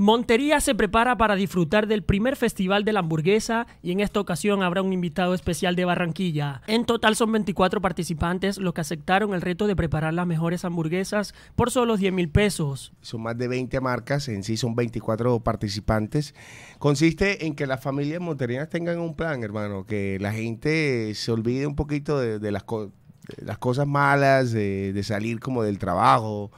Montería se prepara para disfrutar del primer festival de la hamburguesa y en esta ocasión habrá un invitado especial de Barranquilla. En total son 24 participantes los que aceptaron el reto de preparar las mejores hamburguesas por solo 10 mil pesos. Son más de 20 marcas, en sí son 24 participantes. Consiste en que las familias monterianas tengan un plan, hermano, que la gente se olvide un poquito de, las, cosas malas, de salir como del trabajo.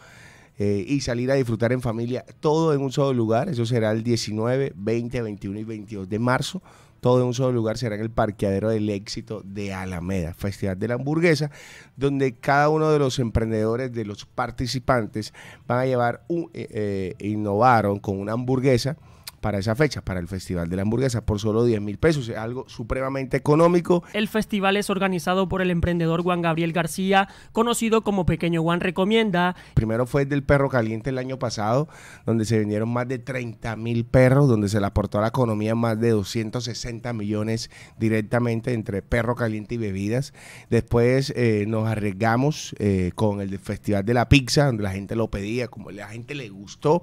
Eh, y salir a disfrutar en familia, todo en un solo lugar. Eso será el 19, 20, 21 y 22 de marzo. Todo en un solo lugar será en el parqueadero del éxito de Alameda, Festival de la Hamburguesa, donde cada uno de los emprendedores, de los participantes, van a llevar, un, eh, eh, innovaron con una hamburguesa para esa fecha, para el Festival de la Hamburguesa, por solo 10 mil pesos, algo supremamente económico. El festival es organizado por el emprendedor Juan Gabriel García, conocido como Pequeño Juan Recomienda. Primero fue el del perro caliente el año pasado, donde se vendieron más de 30 mil perros, donde se le aportó a la economía más de 260 millones directamente entre perro caliente y bebidas. Después eh, nos arriesgamos eh, con el Festival de la Pizza, donde la gente lo pedía, como la gente le gustó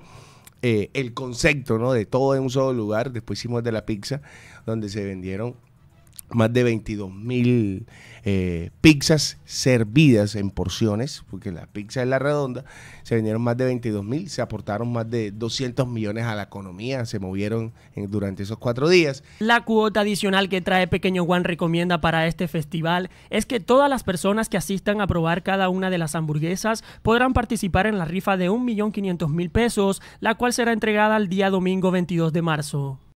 eh, el concepto ¿no? de todo en un solo lugar. Después hicimos de la pizza, donde se vendieron más de 22 mil eh, pizzas servidas en porciones, porque la pizza es la redonda, se vendieron más de 22 mil, se aportaron más de 200 millones a la economía, se movieron durante esos cuatro días. La cuota adicional que trae Pequeño Juan recomienda para este festival es que todas las personas que asistan a probar cada una de las hamburguesas podrán participar en la rifa de 1.500.000 pesos, la cual será entregada el día domingo 22 de marzo.